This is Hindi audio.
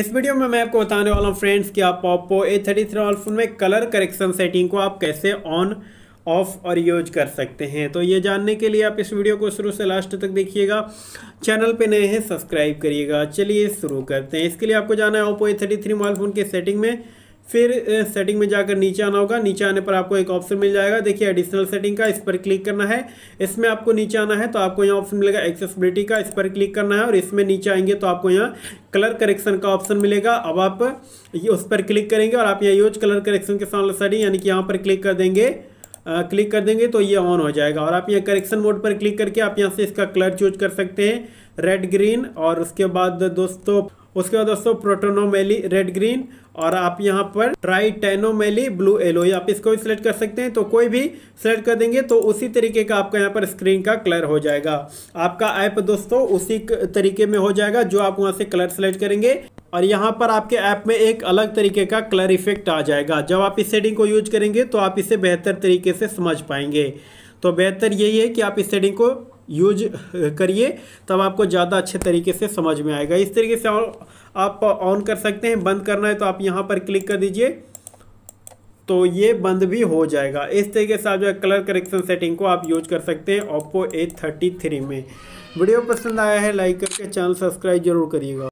इस वीडियो में मैं आपको बताने वाला हूँ फ्रेंड्स कि आप Oppo A thirty three phone में कलर करेक्शन सेटिंग को आप कैसे ऑन ऑफ और यूज कर सकते हैं तो ये जानने के लिए आप इस वीडियो को शुरू से लास्ट तक देखिएगा चैनल पे नए हैं सब्सक्राइब करिएगा चलिए शुरू करते हैं इसके लिए आपको जाना है Oppo A thirty three mobile phone के सेटिंग में फिर सेटिंग में जाकर नीचे आना होगा नीचे आने पर आपको एक ऑप्शन मिल जाएगा देखिए एडिशनल सेटिंग का इस पर क्लिक करना है इसमें आपको नीचे आना है तो आपको यहाँ ऑप्शन मिलेगा एक्सेसिबिलिटी का इस पर क्लिक करना है और इसमें नीचे आएंगे तो आपको यहाँ कलर करेक्शन का ऑप्शन मिलेगा अब आप उस पर क्लिक करेंगे और आप यहाँ यूज कलर करेक्शन के साथ सेटिंग यानी कि यहाँ पर क्लिक कर देंगे क्लिक कर देंगे तो ये ऑन हो जाएगा और आप यहाँ करेक्शन मोड पर क्लिक करके आप यहाँ से इसका कलर चूज कर सकते हैं रेड ग्रीन और उसके बाद दोस्तों उसके बाद दोस्तों प्रोटोनोमेली रेड ग्रीन और आप यहाँ पर ट्राई टेनोमेली ब्लू येलो आप इसको भी सिलेक्ट कर सकते हैं तो कोई भी सिलेक्ट कर देंगे तो उसी तरीके का आपका यहाँ पर स्क्रीन का कलर हो जाएगा आपका ऐप दोस्तों उसी तरीके में हो जाएगा जो आप वहाँ से कलर सेलेक्ट करेंगे और यहाँ पर आपके ऐप में एक अलग तरीके का कलर इफेक्ट आ जाएगा जब आप इस सेटिंग को यूज करेंगे तो आप इसे बेहतर तरीके से समझ पाएंगे तो बेहतर यही है कि आप इस सेटिंग को यूज करिए तब आपको ज़्यादा अच्छे तरीके से समझ में आएगा इस तरीके से आप ऑन कर सकते हैं बंद करना है तो आप यहाँ पर क्लिक कर दीजिए तो ये बंद भी हो जाएगा इस तरीके से आप जो है कलर करेक्शन सेटिंग को आप यूज कर सकते हैं ओप्पो ए थर्टी थ्री में वीडियो पसंद आया है लाइक करके चैनल सब्सक्राइब जरूर करिएगा